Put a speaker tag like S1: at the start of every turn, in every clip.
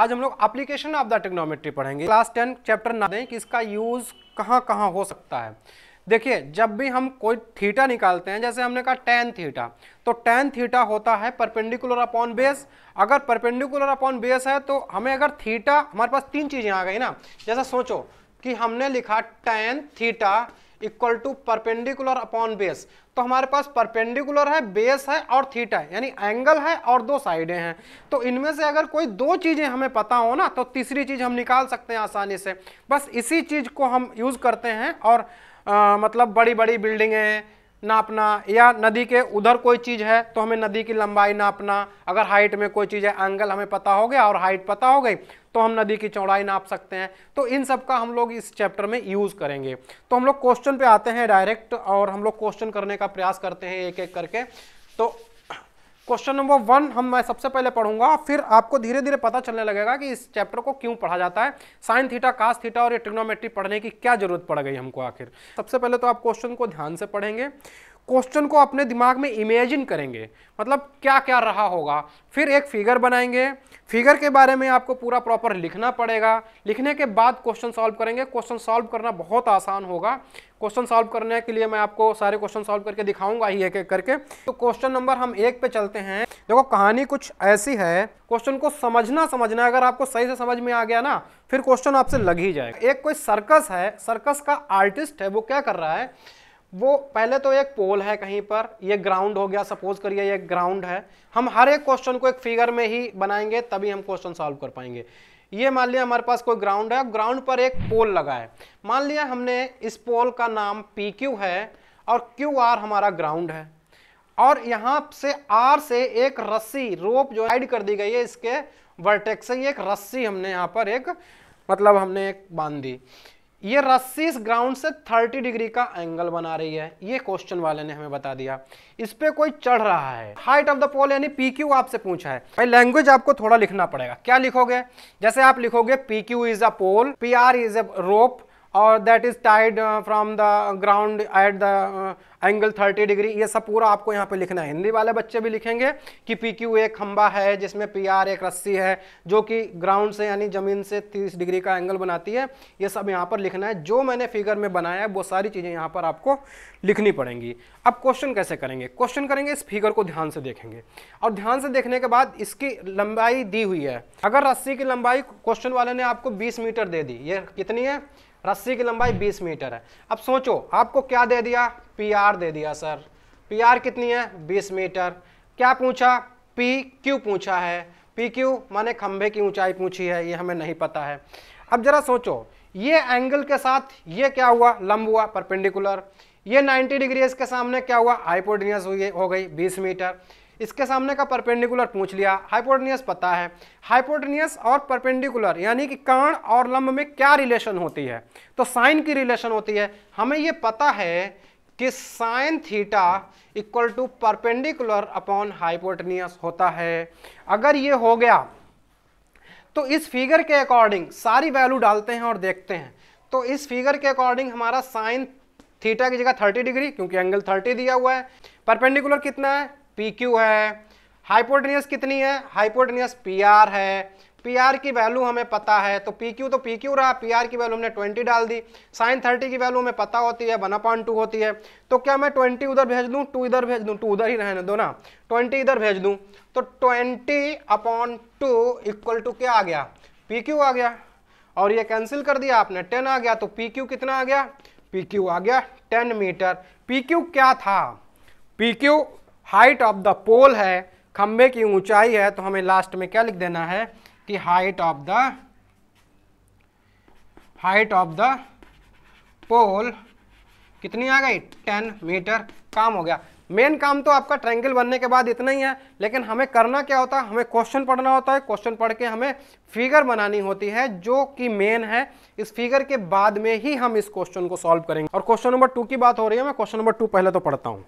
S1: आज हम लोग अप्लीकेशन ऑफ द टेक्नोमेट्री पढ़ेंगे क्लास टेन चैप्टर ना दें कि इसका यूज़ कहाँ कहाँ हो सकता है देखिए जब भी हम कोई थीटा निकालते हैं जैसे हमने कहा टेन थीटा तो टेन थीटा होता है परपेंडिकुलर अपॉन बेस अगर परपेंडिकुलर अपॉन बेस है तो हमें अगर थीटा हमारे पास तीन चीज़ें आ गई ना जैसा सोचो कि हमने लिखा tan theta equal to perpendicular upon base तो हमारे पास परपेंडिकुलर है बेस है और थीटा है यानी एंगल है और दो साइडें हैं तो इनमें से अगर कोई दो चीज़ें हमें पता हो ना तो तीसरी चीज़ हम निकाल सकते हैं आसानी से बस इसी चीज़ को हम यूज़ करते हैं और आ, मतलब बड़ी बड़ी बिल्डिंगें नापना या नदी के उधर कोई चीज़ है तो हमें नदी की लंबाई नापना अगर हाइट में कोई चीज़ है एंगल हमें पता हो गया और हाइट पता हो गई तो हम नदी की चौड़ाई नाप सकते हैं तो इन सब का हम लोग इस चैप्टर में यूज़ करेंगे तो हम लोग क्वेश्चन पे आते हैं डायरेक्ट और हम लोग क्वेश्चन करने का प्रयास करते हैं एक एक करके तो क्वेश्चन नंबर वन हम मैं सबसे पहले पढ़ूंगा फिर आपको धीरे धीरे पता चलने लगेगा कि इस चैप्टर को क्यों पढ़ा जाता है साइन थीटा कास थीटा और ये ट्रिग्नोमेट्री पढ़ने की क्या जरूरत पड़ गई हमको आखिर सबसे पहले तो आप क्वेश्चन को ध्यान से पढ़ेंगे क्वेश्चन को अपने दिमाग में इमेजिन करेंगे मतलब क्या क्या रहा होगा फिर एक फिगर बनाएंगे फिगर के बारे में आपको पूरा प्रॉपर लिखना पड़ेगा लिखने के बाद क्वेश्चन सॉल्व करेंगे क्वेश्चन सॉल्व करना बहुत आसान होगा क्वेश्चन सॉल्व करने के लिए मैं आपको सारे क्वेश्चन सॉल्व करके दिखाऊंगा ही एक एक करके तो क्वेश्चन नंबर हम एक पे चलते हैं देखो कहानी कुछ ऐसी है क्वेश्चन को समझना समझना अगर आपको सही से समझ में आ गया ना फिर क्वेश्चन आपसे लग ही जाएगा एक कोई सर्कस है सर्कस का आर्टिस्ट है वो क्या कर रहा है वो पहले तो एक पोल है कहीं पर ये ग्राउंड हो गया सपोज करिए ये ग्राउंड है हम हर एक क्वेश्चन को एक फिगर में ही बनाएंगे तभी हम क्वेश्चन सॉल्व कर पाएंगे ये मान लिया हमारे पास कोई ग्राउंड है ग्राउंड पर एक पोल लगा है मान लिया हमने इस पोल का नाम पी क्यू है और क्यू आर हमारा ग्राउंड है और यहाँ से आर से एक रस्सी रोप जो एड कर दी गई है इसके वर्टेक्स से एक रस्सी हमने यहाँ पर एक मतलब हमने एक बांध दी ये रस्सी इस ग्राउंड से 30 डिग्री का एंगल बना रही है ये क्वेश्चन वाले ने हमें बता दिया इस पर कोई चढ़ रहा है हाइट ऑफ द पोल यानी पी क्यू आपसे पूछा है भाई लैंग्वेज आपको थोड़ा लिखना पड़ेगा क्या लिखोगे जैसे आप लिखोगे P Q is a pole P R is a rope और that is tied from the ground at the angle 30 degree ये सब पूरा आपको यहाँ पे लिखना है हिंदी वाले बच्चे भी लिखेंगे कि पी क्यू एक खंबा है जिसमें पी आर एक रस्सी है जो कि ग्राउंड से यानी ज़मीन से 30 डिग्री का एंगल बनाती है ये सब यहाँ पर लिखना है जो मैंने फिगर में बनाया है वो सारी चीज़ें यहाँ पर आपको लिखनी पड़ेंगी अब क्वेश्चन कैसे करेंगे क्वेश्चन करेंगे इस फिगर को ध्यान से देखेंगे और ध्यान से देखने के बाद इसकी लंबाई दी हुई है अगर रस्सी की लंबाई क्वेश्चन वाले ने आपको बीस मीटर दे दी ये कितनी है रस्सी की लंबाई 20 मीटर है अब सोचो आपको क्या दे दिया पी आर दे दिया सर पी आर कितनी है 20 मीटर क्या पूछा पी क्यू पूछा है पी क्यू माने खंभे की ऊंचाई पूछी है ये हमें नहीं पता है अब जरा सोचो ये एंगल के साथ ये क्या हुआ लंब हुआ परपेंडिकुलर ये 90 डिग्री इसके सामने क्या हुआ हाइपोडिनियस हुई हो गई 20 मीटर इसके सामने का परपेंडिकुलर पूछ लिया हाइपोटेनियस पता है हाइपोटनियस और परपेंडिकुलर यानी कि कर्ण और लंब में क्या रिलेशन होती है तो साइन की रिलेशन होती है हमें ये पता है कि sine theta equal to perpendicular upon hypotenuse होता है अगर ये हो गया तो इस फिगर के अकॉर्डिंग सारी वैल्यू डालते हैं और देखते हैं तो इस फिगर के अकॉर्डिंग हमारा साइन थीटा की जगह 30 डिग्री क्योंकि एंगल 30 दिया हुआ है परपेंडिकुलर कितना है पी क्यू है हाइपोटनियस कितनी है हाइपोटनियस पी आर है पी आर की वैल्यू हमें पता है तो पी क्यू तो पी क्यू रहा पी आर की वैल्यू हमने ट्वेंटी डाल दी साइन थर्टी की वैल्यू हमें पता होती है वन अपॉइंट टू होती है तो क्या मैं ट्वेंटी उधर भेज दूँ टू इधर भेज दूँ टू उधर ही रहने दो ना ट्वेंटी इधर भेज दूँ तो twenty upon two equal to क्या आ गया पी क्यू आ गया और ये कैंसिल कर दिया आपने टेन आ गया तो पी क्यू कितना आ गया पी क्यू आ गया टेन मीटर पी क्यू क्या था P Q height of the pole है खंबे की ऊंचाई है तो हमें लास्ट में क्या लिख देना है कि height of the height of the pole कितनी आ गई टेन मीटर काम हो गया मेन काम तो आपका ट्रायंगल बनने के बाद इतना ही है लेकिन हमें करना क्या होता है हमें क्वेश्चन पढ़ना होता है क्वेश्चन पढ़ के हमें फिगर बनानी होती है जो कि मेन है इस फिगर के बाद में ही हम इस क्वेश्चन को सॉल्व करेंगे और क्वेश्चन नंबर टू की बात हो रही है मैं क्वेश्चन नंबर टू पहले तो पढ़ता हूँ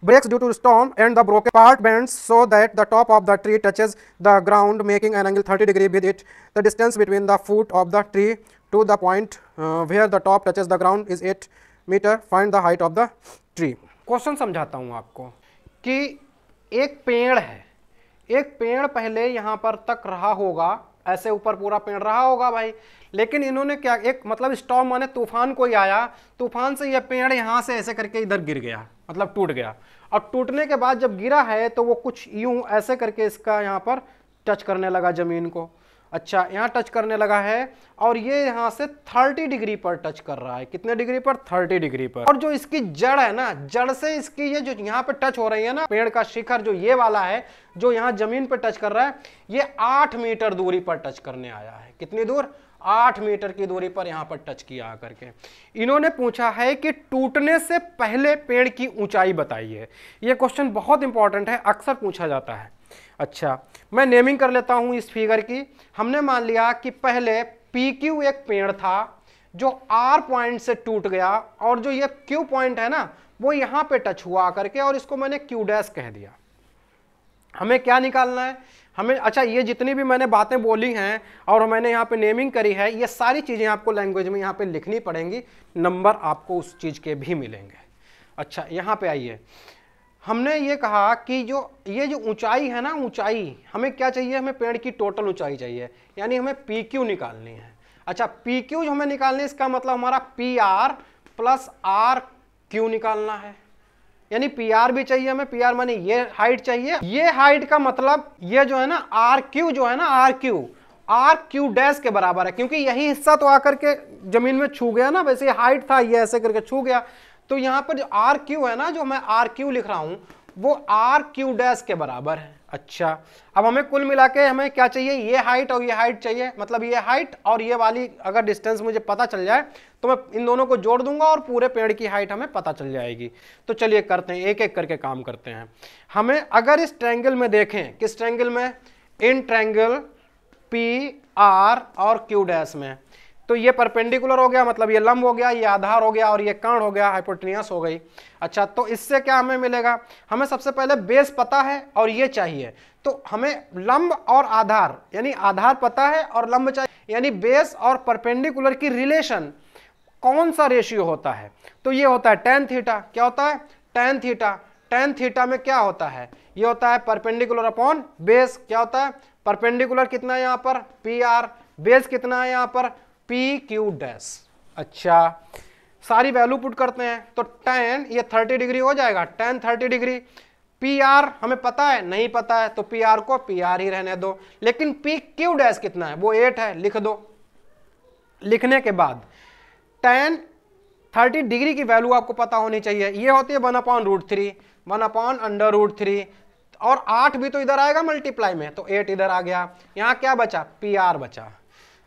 S1: breaks due to storm and the broken part bends so that the top of the tree touches the ground making an angle 30 degree with it. The distance between the foot of the tree to the point uh, where the top touches the ground is 8 meter. Find the height of the tree. question samjhata hu aapko ki ek ped hai ek ped pehle yahan par tak raha hoga ऐसे ऊपर पूरा पेड़ रहा होगा भाई लेकिन इन्होंने क्या एक मतलब स्टॉम माने तूफान कोई आया तूफान से यह पेड़ यहाँ से ऐसे करके इधर गिर गया मतलब टूट गया और टूटने के बाद जब गिरा है तो वो कुछ यूं ऐसे करके इसका यहाँ पर टच करने लगा ज़मीन को अच्छा यहाँ टच करने लगा है और ये यहाँ से 30 डिग्री पर टच कर रहा है कितने डिग्री पर 30 डिग्री पर और जो इसकी जड़ है ना जड़ से इसकी ये जो यहाँ पे टच हो रही है ना पेड़ का शिखर जो ये वाला है जो यहाँ जमीन पर टच कर रहा है ये 8 मीटर दूरी पर टच करने आया है कितनी दूर आठ मीटर की दूरी पर यहाँ पर टच किया करके इन्होंने पूछा है कि टूटने से पहले पेड़ की ऊंचाई बताइए ये क्वेश्चन बहुत इंपॉर्टेंट है अक्सर पूछा जाता है अच्छा मैं नेमिंग कर लेता हूँ इस फिगर की हमने मान लिया कि पहले पी क्यू एक पेड़ था जो आर पॉइंट से टूट गया और जो ये क्यू पॉइंट है ना वो यहाँ पे टच हुआ करके और इसको मैंने क्यू डैश कह दिया हमें क्या निकालना है हमें अच्छा ये जितनी भी मैंने बातें बोली हैं और मैंने यहाँ पे नेमिंग करी है ये सारी चीज़ें आपको लैंग्वेज में यहाँ पे लिखनी पड़ेंगी नंबर आपको उस चीज़ के भी मिलेंगे अच्छा यहाँ पे आइए हमने ये कहा कि जो ये जो ऊंचाई है ना ऊंचाई हमें क्या चाहिए हमें पेड़ की टोटल ऊंचाई चाहिए यानी हमें पी क्यू निकालनी है अच्छा पी क्यू जो हमें निकालनी है इसका मतलब हमारा P R plus R Q निकालना है यानी पी आर भी चाहिए हमें पी आर मानी ये हाइट चाहिए ये हाइट का मतलब ये जो है ना आर क्यू जो है ना R Q R Q dash के बराबर है क्योंकि यही हिस्सा तो आकर के जमीन में छू गया ना वैसे हाइट था ये ऐसे करके छू गया तो यहाँ पर जो आर क्यू है ना जो मैं आर क्यू लिख रहा हूँ वो आर क्यू डैश के बराबर है अच्छा अब हमें कुल मिला के हमें क्या चाहिए ये हाइट और ये हाइट चाहिए मतलब ये हाइट और ये वाली अगर डिस्टेंस मुझे पता चल जाए तो मैं इन दोनों को जोड़ दूंगा और पूरे पेड़ की हाइट हमें पता चल जाएगी तो चलिए करते हैं एक एक करके काम करते हैं हमें अगर इस ट्रैंगल में देखें किस ट्रैंगल में इन ट्रैंगल पी आर और क्यू डैश में तो ये परपेंडिकुलर हो गया मतलब ये लंब हो गया ये आधार हो गया और ये कर्ण हो गया हाइपोटनियस हो गई अच्छा तो इससे क्या हमें मिलेगा हमें सबसे पहले बेस पता है और ये चाहिए तो हमें लंब और आधार यानी आधार पता है और लंब चाहिए यानी बेस और परपेंडिकुलर की रिलेशन कौन सा रेशियो होता है तो ये होता है टेन थीटा क्या होता है टेन थीटा टेन थीटा में क्या होता है ये होता है परपेंडिकुलर अपॉन बेस क्या होता है परपेंडिकुलर कितना है यहाँ पर पी आर बेस कितना है यहाँ पर पी क्यू डैश अच्छा सारी वैल्यू पुट करते हैं तो टेन ये थर्टी डिग्री हो जाएगा tan thirty degree P R हमें पता है नहीं पता है तो पी आर को पी आर ही रहने दो लेकिन पी क्यू डैश कितना है वो एट है लिख दो लिखने के बाद टेन थर्टी डिग्री की वैल्यू आपको पता होनी चाहिए ये होती है one upon root three one upon under root three और आठ भी तो इधर आएगा मल्टीप्लाई में तो एट इधर आ गया यहाँ क्या बचा पी आर बचा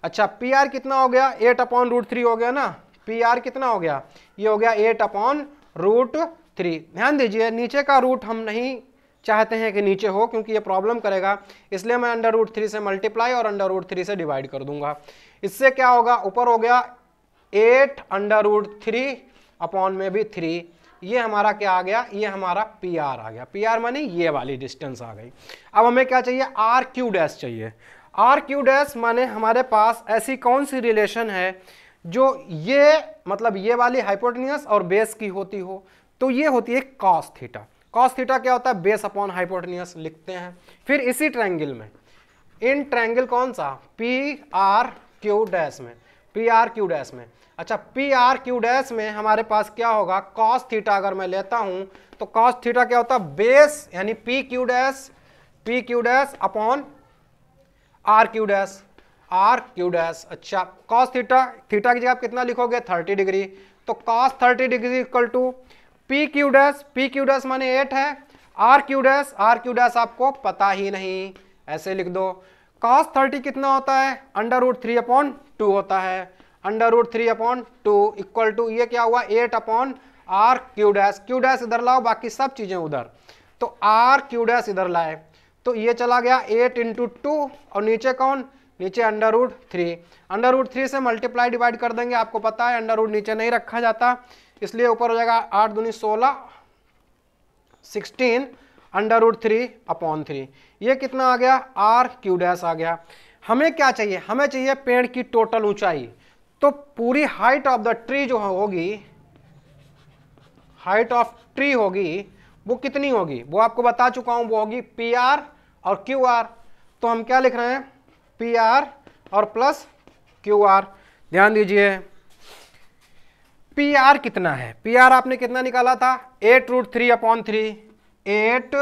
S1: अच्छा पी आर कितना हो गया एट अपॉन रूट थ्री हो गया ना पी आर कितना हो गया ये हो गया एट अपॉन रूट थ्री ध्यान दीजिए नीचे का रूट हम नहीं चाहते हैं कि नीचे हो क्योंकि ये प्रॉब्लम करेगा इसलिए मैं अंडर रूट थ्री से मल्टीप्लाई और अंडर रूट थ्री से डिवाइड कर दूंगा इससे क्या होगा ऊपर हो गया eight under root three upon में भी थ्री ये हमारा क्या आ गया ये हमारा पी आर आ गया पी आर माने ये वाली डिस्टेंस आ गई अब हमें क्या चाहिए आर क्यू डैश चाहिए आर क्यू डैश माने हमारे पास ऐसी कौन सी रिलेशन है जो ये मतलब ये वाली हाइपोटनियस और बेस की होती हो तो ये होती है कॉस थीटा कॉस थीटा क्या होता है बेस अपॉन हाइपोटनियस लिखते हैं फिर इसी ट्रैंगल में इन ट्रैंगल कौन सा पी आर क्यू डैश में पी आर क्यू डैश में अच्छा पी आर क्यू डैश में हमारे पास क्या होगा कॉस थीटा अगर मैं लेता हूँ तो कॉस थीटा क्या होता है बेस यानी P Q dash P Q dash upon R Q dash R Q dash अच्छा कॉस थीटा थीटा की जगह आप कितना लिखोगे थर्टी डिग्री तो cos thirty degree equal to P Q dash P Q dash माने एट है R Q dash R Q dash आपको पता ही नहीं ऐसे लिख दो कॉस थर्टी कितना होता है under root three upon two होता है under root three upon two equal to ये क्या हुआ eight upon R Q dash Q dash इधर लाओ बाकी सब चीज़ें उधर तो आर क्यू डैश इधर लाए तो ये चला गया एट इंटू टू और नीचे कौन नीचे under root three under root three से मल्टीप्लाई डिवाइड कर देंगे आपको पता है अंडर रूट नीचे नहीं रखा जाता इसलिए ऊपर हो जाएगा आठ दूनी सोलह sixteen under root three upon three ये कितना आ गया आर क्यू डैश आ गया हमें क्या चाहिए हमें चाहिए पेड़ की टोटल ऊंचाई तो पूरी हाइट ऑफ द ट्री जो होगी हाइट ऑफ ट्री होगी वो कितनी होगी वो आपको बता चुका हूं वो होगी पी आर और क्यू आर तो हम क्या लिख रहे हैं पी आर और प्लस क्यू आर ध्यान दीजिए पी आर कितना है पी आर आपने कितना निकाला था eight root three upon three eight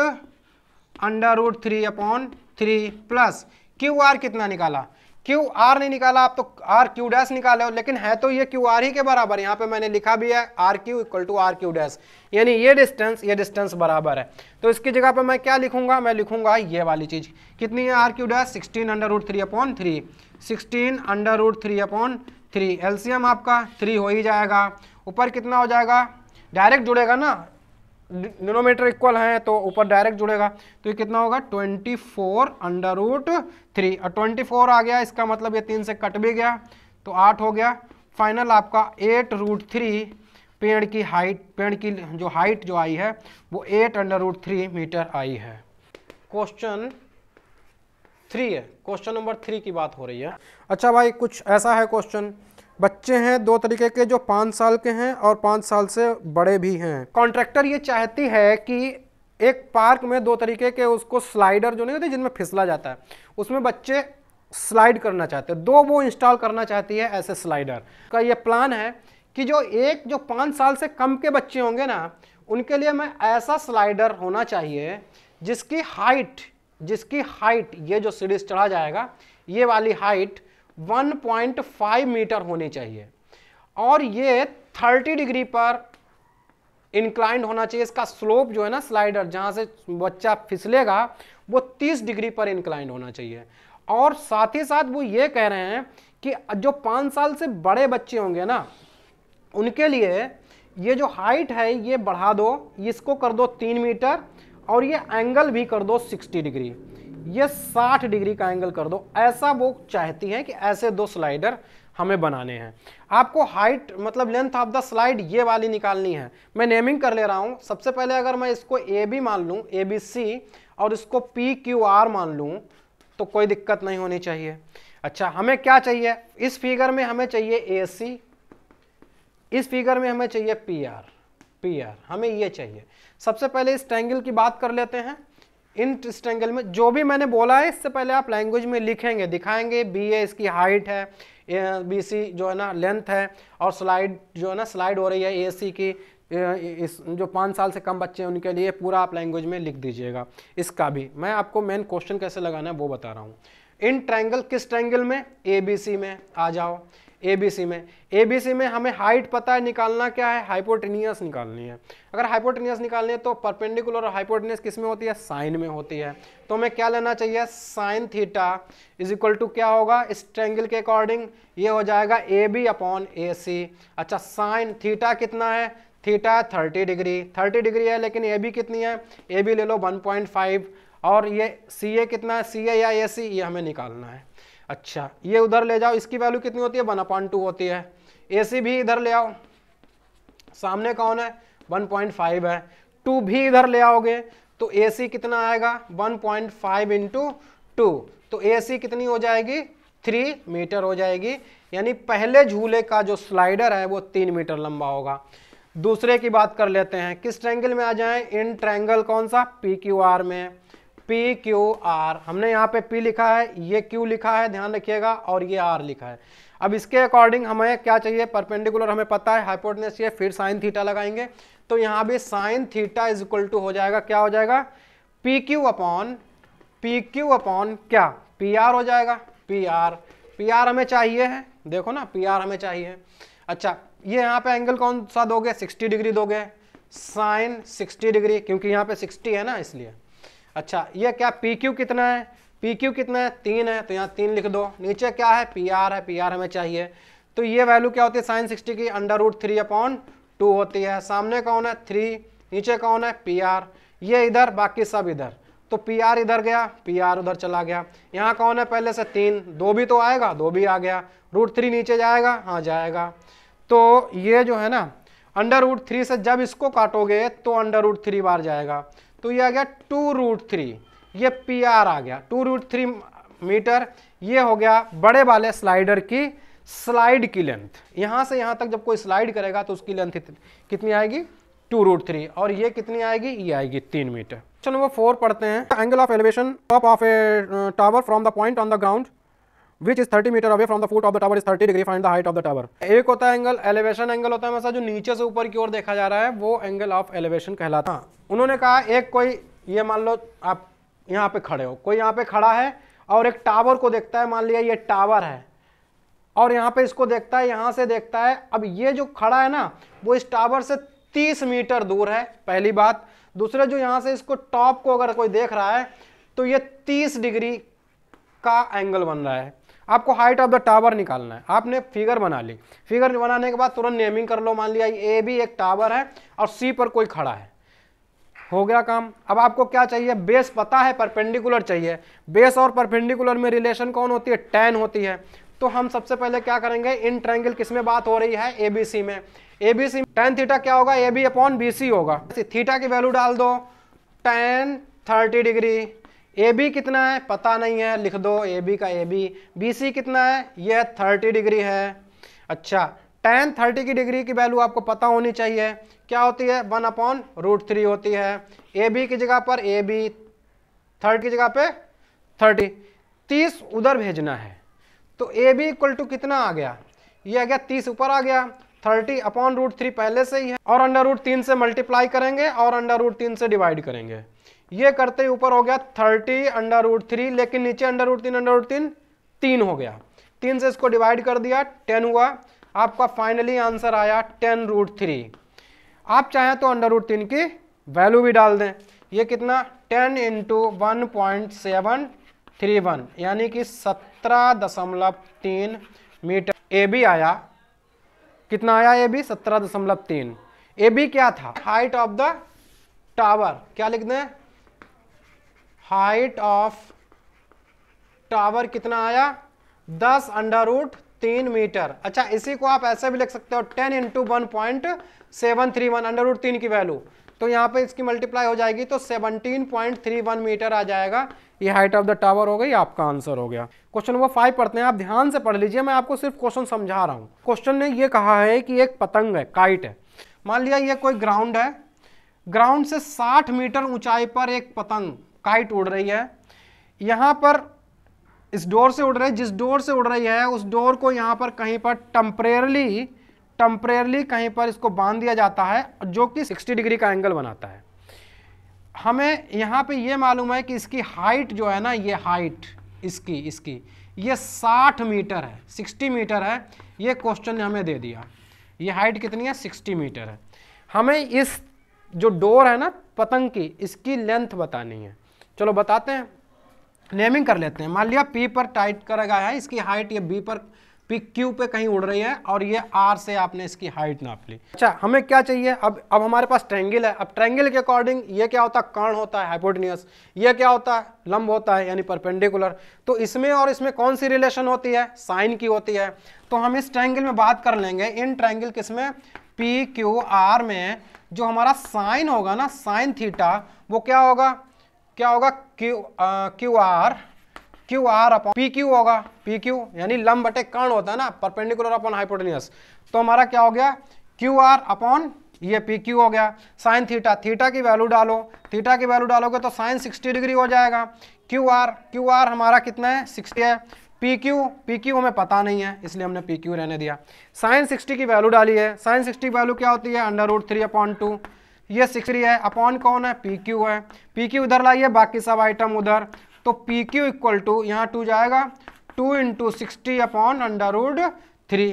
S1: under root three upon three plus Q R कितना निकाला क्यू आर नहीं निकाला आप तो आर क्यू डैश निकाले हो लेकिन है तो ये क्यू आर ही के बराबर यहाँ पे मैंने लिखा भी है R Q equal to R Q dash यानी ये डिस्टेंस ये डिस्टेंस बराबर है तो इसकी जगह पे मैं क्या लिखूंगा मैं लिखूंगा ये वाली चीज़ कितनी है R Q dash sixteen under root three upon three sixteen under root three upon three LCM आपका थ्री हो ही जाएगा ऊपर कितना हो जाएगा डायरेक्ट जुड़ेगा ना डिनोमीटर इक्वल है तो ऊपर डायरेक्ट जुड़ेगा तो ये कितना होगा 24 फोर अंडर रूट थ्री और ट्वेंटी आ गया इसका मतलब ये तीन से कट भी गया तो आठ हो गया फाइनल आपका एट रूट थ्री पेड़ की हाइट पेड़ की जो हाइट जो आई है वो eight under root three metre आई है क्वेश्चन थ्री है क्वेश्चन नंबर थ्री की बात हो रही है अच्छा भाई कुछ ऐसा है क्वेश्चन बच्चे हैं दो तरीके के जो पाँच साल के हैं और पाँच साल से बड़े भी हैं कॉन्ट्रैक्टर ये चाहती है कि एक पार्क में दो तरीके के उसको स्लाइडर जो नहीं होते जिनमें फिसला जाता है उसमें बच्चे स्लाइड करना चाहते हैं दो वो इंस्टॉल करना चाहती है ऐसे स्लाइडर का ये प्लान है कि जो एक जो पाँच साल से कम के बच्चे होंगे ना उनके लिए मैं ऐसा स्लाइडर होना चाहिए जिसकी हाइट जिसकी हाइट ये जो सीरीज चढ़ा जाएगा ये वाली हाइट 1.5 मीटर होने चाहिए और ये 30 डिग्री पर इंक्लाइंड होना चाहिए इसका स्लोप जो है ना स्लाइडर जहाँ से बच्चा फिसलेगा वो 30 डिग्री पर इंक्लाइंड होना चाहिए और साथ ही साथ वो ये कह रहे हैं कि जो पाँच साल से बड़े बच्चे होंगे ना उनके लिए ये जो हाइट है ये बढ़ा दो इसको कर दो तीन मीटर और ये एंगल भी कर दो 60 डिग्री ये 60 डिग्री का एंगल कर दो ऐसा वो चाहती है कि ऐसे दो स्लाइडर हमें बनाने हैं आपको हाइट मतलब लेंथ ऑफ द स्लाइड ये वाली निकालनी है मैं नेमिंग कर ले रहा हूँ सबसे पहले अगर मैं इसको ए बी मान लूँ ए बी सी और इसको पी क्यू आर मान लूँ तो कोई दिक्कत नहीं होनी चाहिए अच्छा हमें क्या चाहिए इस फिगर में हमें चाहिए ए सी इस फिगर में हमें चाहिए पी आर पी आर हमें ये चाहिए सबसे पहले इस ट्रैंगल की बात कर लेते हैं इन ट्रिस्टेंगल में जो भी मैंने बोला है इससे पहले आप लैंग्वेज में लिखेंगे दिखाएंगे बी ए इसकी हाइट है बी सी जो है ना लेंथ है और स्लाइड जो है ना स्लाइड हो रही है ए सी की इस जो पाँच साल से कम बच्चे हैं उनके लिए पूरा आप लैंग्वेज में लिख दीजिएगा इसका भी मैं आपको मेन क्वेश्चन कैसे लगाना है वो बता रहा हूँ इन ट्रैंगल किस ट्रैंगल में ए बी सी में आ जाओ एबीसी में एबीसी में हमें हाइट पता है निकालना क्या है हाइपोटेनियस निकालनी है अगर हाइपोटेनियस निकालनी है तो परपेंडिकुलर और हाइपोटेनियस किस में होती है साइन में होती है तो हमें क्या लेना चाहिए sine theta is equal to क्या होगा इस ट्रेंगल के अकॉर्डिंग ये हो जाएगा ए बी अपॉन ए सी अच्छा साइन थीटा कितना है theta thirty degree thirty degree है लेकिन ए बी कितनी है ए बी ले लो वन पॉइंट फाइव और ये सी ए कितना है सी ए या ए सी ये हमें निकालना है अच्छा ये उधर ले जाओ इसकी वैल्यू कितनी होती है वन अपॉइंट टू होती है ए भी इधर ले आओ सामने कौन है वन पॉइंट फाइव है टू भी इधर ले आओगे तो ए सी कितना आएगा one point five into two तो ए सी कितनी हो जाएगी थ्री मीटर हो जाएगी यानी पहले झूले का जो स्लाइडर है वो तीन मीटर लंबा होगा दूसरे की बात कर लेते हैं किस ट्रैंगल में आ जाएं इन ट्रैंगल कौन सा पी क्यू आर में पी क्यू आर हमने यहाँ पे P लिखा है ये Q लिखा है ध्यान रखिएगा और ये R लिखा है अब इसके अकॉर्डिंग हमें क्या चाहिए परपेंडिकुलर हमें पता है हाइपोटनेस ये फिर साइन थीटा लगाएंगे तो यहाँ भी sine theta is equal to हो जाएगा क्या हो जाएगा P Q upon P Q upon क्या पी आर हो जाएगा पी आर पी आर हमें चाहिए है देखो ना पी आर हमें चाहिए अच्छा ये यहाँ पे एंगल कौन सा दोगे 60 डिग्री दोगे साइन 60 डिग्री क्योंकि यहाँ पे 60 है ना इसलिए अच्छा ये क्या पी क्यू कितना है पी क्यू कितना है तीन है तो यहाँ तीन लिख दो नीचे क्या है पी आर है पी आर हमें चाहिए तो ये वैल्यू क्या होती है साइन सिक्सटी की under root three upon two होती है सामने कौन है थ्री नीचे कौन है पी आर ये इधर बाकी सब इधर तो पी आर इधर गया पी आर उधर चला गया यहाँ कौन है पहले से तीन दो भी तो आएगा दो भी आ गया रूट थ्री नीचे जाएगा हाँ जाएगा तो ये जो है ना अंडर रूट थ्री से जब इसको काटोगे तो अंडर रूट थ्री बार जाएगा तो ये आ गया टू रूट थ्री ये पी आर आ गया टू रूट थ्री मीटर ये हो गया बड़े वाले स्लाइडर की स्लाइड की लेंथ यहाँ से यहाँ तक जब कोई स्लाइड करेगा तो उसकी लेंथ कितनी आएगी टू रूट थ्री और ये कितनी आएगी ये आएगी तीन मीटर चलो वो फोर पढ़ते हैं angle of elevation top of a tower from the point on the ground which is thirty metre away from the foot of the tower is thirty degree find the height of the tower एक होता है angle elevation angle होता है हमेशा जो नीचे से ऊपर की ओर देखा जा रहा है वो एंगल ऑफ एलिवेशन कहलाता है हाँ। उन्होंने कहा एक कोई ये मान लो आप यहाँ पे खड़े हो कोई यहाँ पे खड़ा है और एक टावर को देखता है मान लिया ये टावर है और यहाँ पे इसको देखता है यहाँ से देखता है अब ये जो खड़ा है ना वो इस टावर से 30 मीटर दूर है पहली बात दूसरे जो यहाँ से इसको टॉप को अगर कोई देख रहा है तो ये 30 डिग्री का एंगल बन रहा है आपको हाइट ऑफ द टावर निकालना है आपने फिगर बना ली फिगर बनाने के बाद तुरंत नेमिंग कर लो मान लिया ए भी एक टावर है और सी पर कोई खड़ा है हो गया काम अब आपको क्या चाहिए बेस पता है परपेंडिकुलर चाहिए बेस और परपेंडिकुलर में रिलेशन कौन होती है टेन होती है तो हम सबसे पहले क्या करेंगे इन ट्रायंगल किस में बात हो रही है ए बी सी में A B C tan theta क्या होगा A B upon B C होगा थीटा की वैल्यू डाल दो tan thirty degree A B कितना है पता नहीं है लिख दो ए बी का ए बी बी सी कितना है यह थर्टी डिग्री है अच्छा टेन थर्टी की डिग्री की वैल्यू आपको पता होनी चाहिए क्या होती है वन अपॉन रूट थ्री होती है ए बी की जगह पर ए बी थर्ड की जगह पे थर्टी तीस उधर भेजना है तो ए बी इक्वल टू कितना आ गया ये आ गया तीस ऊपर आ गया थर्टी अपॉन रूट थ्री पहले से ही है और अंडर रूट तीन से मल्टीप्लाई करेंगे और अंडर रूट तीन से डिवाइड करेंगे ये करते ही ऊपर हो गया थर्टी अंडर रूट थ्री लेकिन नीचे अंडर रूट तीन अंडर रूट तीन तीन हो गया तीन से इसको डिवाइड कर दिया टेन हुआ आपका फाइनली आंसर आया टेन रूट थ्री आप चाहें तो अंडर रूट तीन की वैल्यू भी डाल दें ये कितना ten into one point seven three one यानी कि सत्रह दशमलव तीन मीटर ए बी आया कितना आया ए बी सत्रह दशमलव तीन ए बी क्या था हाइट ऑफ द टावर क्या लिख दें हाइट ऑफ टावर कितना आया दस अंडर रूट तीन मीटर अच्छा इसी को आप ऐसे भी लिख सकते हो ten into one point seven three one under root तीन की वैल्यू तो यहाँ पे इसकी मल्टीप्लाई हो जाएगी तो 17.31 मीटर आ जाएगा ये हाइट ऑफ द टावर हो गई आपका आंसर हो गया क्वेश्चन नंबर फाइव पढ़ते हैं आप ध्यान से पढ़ लीजिए मैं आपको सिर्फ क्वेश्चन समझा रहा हूँ क्वेश्चन ने ये कहा है कि एक पतंग है काइट है मान लिया ये कोई ग्राउंड है ग्राउंड से साठ मीटर ऊंचाई पर एक पतंग काइट उड़ रही है यहाँ पर इस डोर से उड़ रही है जिस डोर से उड़ रही है उस डोर को यहाँ पर कहीं पर टम्परेरली टम्परेरली कहीं पर इसको बांध दिया जाता है जो कि 60 डिग्री का एंगल बनाता है हमें यहाँ पे ये मालूम है कि इसकी हाइट जो है ना ये हाइट इसकी इसकी ये 60 मीटर है 60 मीटर है ये क्वेश्चन ने हमें दे दिया ये हाइट कितनी है 60 मीटर है हमें इस जो डोर है ना पतंग की इसकी लेंथ बतानी है चलो बताते हैं नेमिंग कर लेते हैं मान लिया पी पर टाइट करा गया है इसकी हाइट ये बी पर पी क्यू पे कहीं उड़ रही है और ये आर से आपने इसकी हाइट नाप ली अच्छा हमें क्या चाहिए अब अब हमारे पास ट्रेंगिल है अब ट्रेंगिल के अकॉर्डिंग ये क्या होता है कर्ण होता है हाइपोटनियस ये क्या होता है लंब होता है यानी परपेंडिकुलर तो इसमें और इसमें कौन सी रिलेशन होती है साइन की होती है तो हम इस ट्रैंगल में बात कर लेंगे इन ट्रैंगल किसमें पी क्यू आर में जो हमारा साइन होगा ना साइन थीटा वो क्या होगा क्या होगा Q Q R Q R upon P Q होगा पी क्यू यानी लंब बटे कर्ण होता है ना परपेंडिकुलर अपॉन हाइपोटेनियस तो हमारा क्या हो गया क्यू आर अपॉन ये पी क्यू हो गया साइन थीटा थीटा की वैल्यू डालो थीटा की वैल्यू डालोगे तो साइन 60 डिग्री हो जाएगा क्यू आर क्यू आर हमारा कितना है 60 है पी क्यू पी क्यू हमें पता नहीं है इसलिए हमने पी क्यू रहने दिया साइन 60 की वैल्यू डाली है साइन 60 की वैल्यू क्या होती है under root three upon two ये सिक्स है अपॉन कौन है पी क्यू है पी क्यू उधर लाइए बाकी सब आइटम उधर तो पी क्यू इक्वल टू यहाँ टू जाएगा two into sixty upon under root three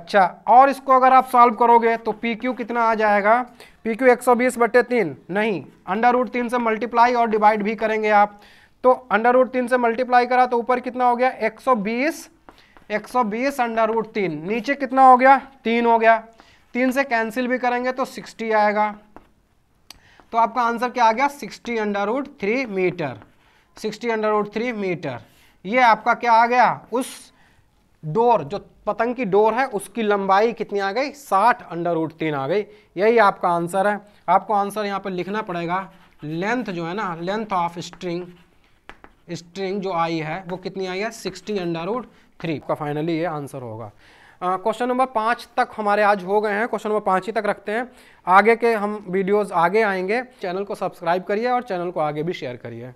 S1: अच्छा और इसको अगर आप सॉल्व करोगे तो पी क्यू कितना आ जाएगा पी क्यू एक सौ बीस बटे तीन नहीं अंडर रूट तीन से मल्टीप्लाई और डिवाइड भी करेंगे आप तो अंडर रूड तीन से मल्टीप्लाई करा तो ऊपर कितना हो गया एक सौ बीस एक सौ बीस अंडर रूड तीन नीचे कितना हो गया तीन हो गया तीन से कैंसिल भी करेंगे तो सिक्सटी आएगा तो आपका आंसर क्या आ गया sixty under root three metre sixty under root three metre ये आपका क्या आ गया उस डोर जो पतंग की डोर है उसकी लंबाई कितनी आ गई साठ अंडर रूट तीन आ गई यही आपका आंसर है आपको आंसर यहाँ पर लिखना पड़ेगा लेंथ जो है ना लेंथ ऑफ स्ट्रिंग स्ट्रिंग जो आई है वो कितनी आई है सिक्सटी अंडर रूट थ्री का फाइनली ये आंसर होगा क्वेश्चन नंबर पाँच तक हमारे आज हो गए हैं क्वेश्चन नंबर पाँच ही तक रखते हैं आगे के हम वीडियोस आगे आएंगे चैनल को सब्सक्राइब करिए और चैनल को आगे भी शेयर करिए